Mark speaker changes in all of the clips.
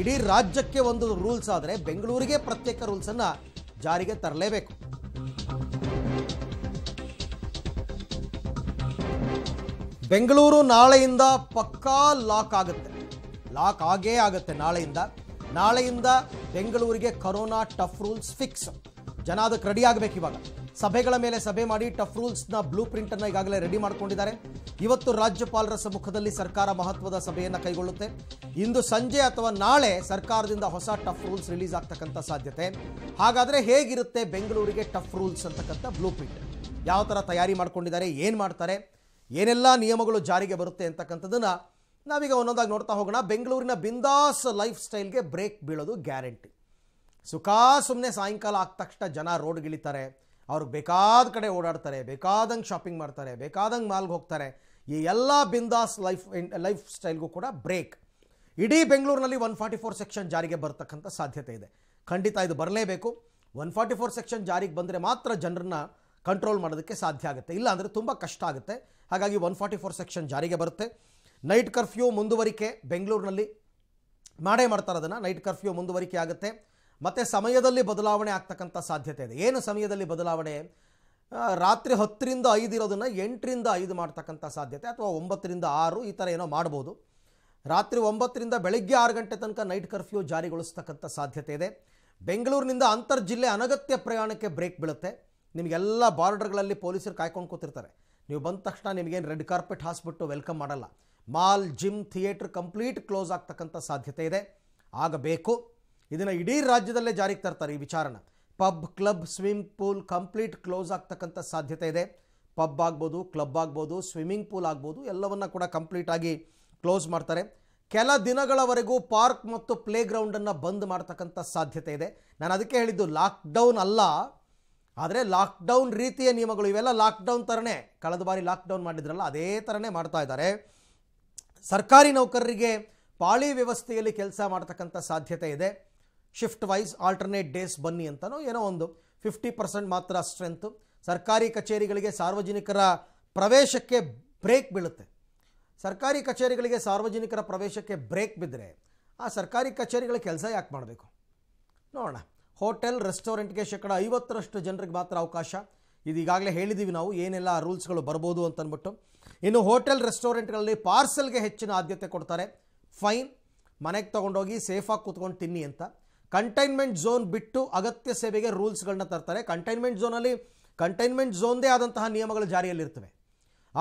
Speaker 1: ಇಡೀ ರಾಜ್ಯಕ್ಕೆ ಒಂದು ರೂಲ್ಸ್ ಆದರೆ ಬೆಂಗಳೂರಿಗೆ ಪ್ರತ್ಯೇಕ ರೂಲ್ಸನ್ನು ಜಾರಿಗೆ ತರಲೇಬೇಕು ಬೆಂಗಳೂರು ನಾಳೆಯಿಂದ ಪಕ್ಕಾ ಲಾಕ್ ಆಗುತ್ತೆ ಲಾಕ್ ಆಗೇ ಆಗುತ್ತೆ ನಾಳೆಯಿಂದ ನಾಳೆಯಿಂದ ಬೆಂಗಳೂರಿಗೆ ಕರೋನಾ ಟಫ್ ರೂಲ್ಸ್ ಫಿಕ್ಸ್ ಜನ ಅದಕ್ಕೆ ರೆಡಿ ಆಗಬೇಕು ಇವಾಗ ಸಭೆಗಳ ಮೇಲೆ ಸಭೆ ಮಾಡಿ ಟಫ್ ರೂಲ್ಸ್ನ ಬ್ಲೂ ಪ್ರಿಂಟನ್ನು ಈಗಾಗಲೇ ರೆಡಿ ಮಾಡಿಕೊಂಡಿದ್ದಾರೆ ಇವತ್ತು ರಾಜ್ಯಪಾಲರ ಸಮ್ಮುಖದಲ್ಲಿ ಸರ್ಕಾರ ಮಹತ್ವದ ಸಭೆಯನ್ನು ಕೈಗೊಳ್ಳುತ್ತೆ ಇಂದು ಸಂಜೆ ಅಥವಾ ನಾಳೆ ಸರ್ಕಾರದಿಂದ ಹೊಸ ಟಫ್ ರೂಲ್ಸ್ ರಿಲೀಸ್ ಆಗ್ತಕ್ಕಂಥ ಸಾಧ್ಯತೆ ಹಾಗಾದರೆ ಹೇಗಿರುತ್ತೆ ಬೆಂಗಳೂರಿಗೆ ಟಫ್ ರೂಲ್ಸ್ ಅಂತಕ್ಕಂಥ ಬ್ಲೂ ಪ್ರಿಂಟ್ ಯಾವ ಥರ ತಯಾರಿ ಮಾಡ್ಕೊಂಡಿದ್ದಾರೆ ಏನು ಮಾಡ್ತಾರೆ ಏನೆಲ್ಲ ನಿಯಮಗಳು ಜಾರಿಗೆ ಬರುತ್ತೆ ಅಂತಕ್ಕಂಥದ್ದನ್ನು ನಾವೀಗ ಒಂದೊಂದಾಗಿ ನೋಡ್ತಾ ಹೋಗೋಣ ಬೆಂಗಳೂರಿನ ಬಿಂದಾಸ್ ಲೈಫ್ ಸ್ಟೈಲ್ಗೆ ಬ್ರೇಕ್ ಬೀಳೋದು ಗ್ಯಾರಂಟಿ ಸುಖ ಸುಮ್ಮನೆ ಸಾಯಂಕಾಲ ಆದ ತಕ್ಷಣ ಜನ ರೋಡ್ಗಿಳಿತಾರೆ ಅವ್ರಿಗೆ ಬೇಕಾದ ಕಡೆ ಓಡಾಡ್ತಾರೆ ಬೇಕಾದಂಗೆ ಶಾಪಿಂಗ್ ಮಾಡ್ತಾರೆ ಬೇಕಾದಂಗೆ ಮಾಲ್ಗೆ ಹೋಗ್ತಾರೆ ಈ ಎಲ್ಲ ಬಿಂದಾಸ್ ಲೈಫ್ ಲೈಫ್ ಸ್ಟೈಲ್ಗೂ ಕೂಡ ಬ್ರೇಕ್ ಇಡೀ ಬೆಂಗಳೂರಿನಲ್ಲಿ ಒನ್ ಫಾರ್ಟಿ ಫೋರ್ ಸೆಕ್ಷನ್ ಜಾರಿಗೆ ಬರತಕ್ಕಂಥ ಸಾಧ್ಯತೆ ಇದೆ ಖಂಡಿತ ಇದು ಬರಲೇಬೇಕು ಒನ್ ಫಾರ್ಟಿ ಫೋರ್ ಸೆಕ್ಷನ್ ಜಾರಿಗೆ ಬಂದರೆ ಮಾತ್ರ ಜನರನ್ನ ಕಂಟ್ರೋಲ್ ಮಾಡೋದಕ್ಕೆ ಸಾಧ್ಯ ಆಗುತ್ತೆ ಇಲ್ಲ ಅಂದರೆ ತುಂಬ ಕಷ್ಟ ಆಗುತ್ತೆ ಹಾಗಾಗಿ ಒನ್ ಫಾರ್ಟಿ ಫೋರ್ ಸೆಕ್ಷನ್ ಜಾರಿಗೆ ಬರುತ್ತೆ ನೈಟ್ ಕರ್ಫ್ಯೂ ಮುಂದುವರಿಕೆ ಬೆಂಗಳೂರಿನಲ್ಲಿ ಮಾಡೇ ಮಾಡ್ತಾರೆ ಅದನ್ನು ನೈಟ್ ಕರ್ಫ್ಯೂ ಮುಂದುವರಿಕೆ ಆಗುತ್ತೆ ಮತ್ತು ಸಮಯದಲ್ಲಿ ಬದಲಾವಣೆ ಆಗ್ತಕ್ಕಂಥ ಸಾಧ್ಯತೆ ಇದೆ ಏನು ಸಮಯದಲ್ಲಿ ಬದಲಾವಣೆ ರಾತ್ರಿ ಹತ್ತರಿಂದ ಐದು ಇರೋದನ್ನು ಎಂಟರಿಂದ ಐದು ಮಾಡ್ತಕ್ಕಂಥ ಸಾಧ್ಯತೆ ಅಥವಾ ಒಂಬತ್ತರಿಂದ ಆರು ಈ ಥರ ಏನೋ ಮಾಡ್ಬೋದು ರಾತ್ರಿ ಒಂಬತ್ತರಿಂದ ಬೆಳಗ್ಗೆ ಆರು ಗಂಟೆ ತನಕ ನೈಟ್ ಕರ್ಫ್ಯೂ ಜಾರಿಗೊಳಿಸ್ತಕ್ಕಂಥ ಸಾಧ್ಯತೆ ಇದೆ ಬೆಂಗಳೂರಿನಿಂದ ಅಂತರ್ ಜಿಲ್ಲೆ ಅನಗತ್ಯ ಪ್ರಯಾಣಕ್ಕೆ ಬ್ರೇಕ್ ಬೀಳುತ್ತೆ ನಿಮಗೆಲ್ಲ ಬಾರ್ಡರ್ಗಳಲ್ಲಿ ಪೊಲೀಸರು ಕಾಯ್ಕೊಂಡು ಕೂತಿರ್ತಾರೆ ನೀವು ಬಂದ ತಕ್ಷಣ ನಿಮಗೇನು ರೆಡ್ ಕಾರ್ಪೆಟ್ ಹಾಸ್ಬಿಟ್ಟು ವೆಲ್ಕಮ್ ಮಾಡಲ್ಲ mall gym theatre complete close ಆಗ್ತಕ್ಕಂಥ ಸಾಧ್ಯತೆ ಇದೆ ಆಗಬೇಕು ಇದನ್ನು ಇಡೀ ರಾಜ್ಯದಲ್ಲೇ ಜಾರಿಗೆ ತರ್ತಾರೆ ಈ ವಿಚಾರನ pub club swimming pool complete close ಆಗ್ತಕ್ಕಂಥ ಸಾಧ್ಯತೆ ಇದೆ ಪಬ್ ಆಗ್ಬೋದು ಕ್ಲಬ್ ಆಗ್ಬೋದು ಸ್ವಿಮ್ಮಿಂಗ್ ಪೂಲ್ ಆಗ್ಬೋದು ಎಲ್ಲವನ್ನು ಕೂಡ ಕಂಪ್ಲೀಟಾಗಿ ಕ್ಲೋಸ್ ಮಾಡ್ತಾರೆ ಕೆಲ ದಿನಗಳವರೆಗೂ ಪಾರ್ಕ್ ಮತ್ತು ಪ್ಲೇ ಗ್ರೌಂಡನ್ನು ಬಂದ್ ಮಾಡ್ತಕ್ಕಂಥ ಸಾಧ್ಯತೆ ಇದೆ ನಾನು ಅದಕ್ಕೆ ಹೇಳಿದ್ದು ಲಾಕ್ಡೌನ್ ಅಲ್ಲ ಆದರೆ ಲಾಕ್ಡೌನ್ ರೀತಿಯ ನಿಯಮಗಳು ಇವೆಲ್ಲ ಲಾಕ್ಡೌನ್ ಥರನೇ ಕಳೆದ ಬಾರಿ ಲಾಕ್ಡೌನ್ ಮಾಡಿದ್ರಲ್ಲ ಅದೇ ಥರನೇ ಮಾಡ್ತಾ ಇದ್ದಾರೆ ಸರ್ಕಾರಿ ನೌಕರರಿಗೆ ಪಾಳಿ ವ್ಯವಸ್ಥೆಯಲ್ಲಿ ಕೆಲಸ ಮಾಡ್ತಕ್ಕಂಥ ಸಾಧ್ಯತೆ ಇದೆ ಶಿಫ್ಟ್ ವೈಸ್ ಆಲ್ಟರ್ನೇಟ್ ಡೇಸ್ ಬನ್ನಿ ಅಂತಲೋ ಏನೋ ಒಂದು ಫಿಫ್ಟಿ ಪರ್ಸೆಂಟ್ ಮಾತ್ರ ಸ್ಟ್ರೆಂತು ಸರ್ಕಾರಿ ಕಚೇರಿಗಳಿಗೆ ಸಾರ್ವಜನಿಕರ ಪ್ರವೇಶಕ್ಕೆ ಬ್ರೇಕ್ ಬೀಳುತ್ತೆ ಸರ್ಕಾರಿ ಕಚೇರಿಗಳಿಗೆ ಸಾರ್ವಜನಿಕರ ಪ್ರವೇಶಕ್ಕೆ ಬ್ರೇಕ್ ಬಿದ್ದರೆ ಆ ಸರ್ಕಾರಿ ಕಚೇರಿಗಳ ಕೆಲಸ ಯಾಕೆ ಮಾಡಬೇಕು ನೋಡೋಣ ಹೋಟೆಲ್ ರೆಸ್ಟೋರೆಂಟ್ಗೆ ಶೇಕಡ ಐವತ್ತರಷ್ಟು ಜನರಿಗೆ ಮಾತ್ರ ಅವಕಾಶ ಇದು ಈಗಾಗಲೇ ಹೇಳಿದ್ದೀವಿ ನಾವು ಏನೆಲ್ಲ ರೂಲ್ಸ್ಗಳು ಬರ್ಬೋದು ಅಂತಂದ್ಬಿಟ್ಟು ಇನ್ನು ಹೋಟೆಲ್ ರೆಸ್ಟೋರೆಂಟ್ಗಳಲ್ಲಿ ಪಾರ್ಸೆಲ್ಗೆ ಹೆಚ್ಚಿನ ಆದ್ಯತೆ ಕೊಡ್ತಾರೆ ಫೈನ್ ಮನೆಗೆ ತೊಗೊಂಡೋಗಿ ಸೇಫಾಗಿ ಕೂತ್ಕೊಂಡು ತಿನ್ನಿ ಅಂತ ಕಂಟೈನ್ಮೆಂಟ್ ಝೋನ್ ಬಿಟ್ಟು ಅಗತ್ಯ ಸೇವೆಗೆ ರೂಲ್ಸ್ಗಳನ್ನ ತರ್ತಾರೆ ಕಂಟೈನ್ಮೆಂಟ್ ಝೋನಲ್ಲಿ ಕಂಟೈನ್ಮೆಂಟ್ ಝೋನ್ದೇ ಆದಂತಹ ನಿಯಮಗಳು ಜಾರಿಯಲ್ಲಿರ್ತವೆ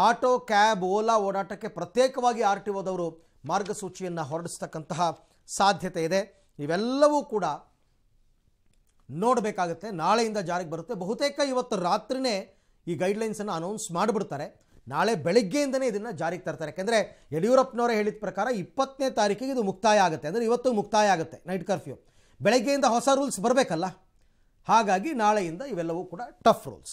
Speaker 1: ಆಟೋ ಕ್ಯಾಬ್ ಓಲಾ ಓಡಾಟಕ್ಕೆ ಪ್ರತ್ಯೇಕವಾಗಿ ಆರ್ ಟಿ ಒದವರು ಮಾರ್ಗಸೂಚಿಯನ್ನು ಹೊರಡಿಸ್ತಕ್ಕಂತಹ ಸಾಧ್ಯತೆ ಇದೆ ಇವೆಲ್ಲವೂ ಕೂಡ ನೋಡಬೇಕಾಗುತ್ತೆ ನಾಳೆಯಿಂದ ಜಾರಿಗೆ ಬರುತ್ತೆ ಬಹುತೇಕ ಇವತ್ತು ರಾತ್ರಿನೇ ಈ ಗೈಡ್ಲೈನ್ಸನ್ನು ಅನೌನ್ಸ್ ಮಾಡಿಬಿಡ್ತಾರೆ ನಾಳೆ ಬೆಳಗ್ಗೆಯಿಂದನೇ ಇದನ್ನು ಜಾರಿಗೆ ತರ್ತಾರೆ ಯಾಕೆಂದರೆ ಯಡಿಯೂರಪ್ಪನವರೇ ಹೇಳಿದ ಪ್ರಕಾರ ಇಪ್ಪತ್ತನೇ ತಾರೀಕಿಗೆ ಇದು ಮುಕ್ತಾಯ ಆಗುತ್ತೆ ಅಂದರೆ ಇವತ್ತು ಮುಕ್ತಾಯ ಆಗುತ್ತೆ ನೈಟ್ ಕರ್ಫ್ಯೂ ಬೆಳಗ್ಗೆಯಿಂದ ಹೊಸ ರೂಲ್ಸ್ ಬರಬೇಕಲ್ಲ ಹಾಗಾಗಿ ನಾಳೆಯಿಂದ ಇವೆಲ್ಲವೂ ಕೂಡ ಟಫ್ ರೂಲ್ಸ್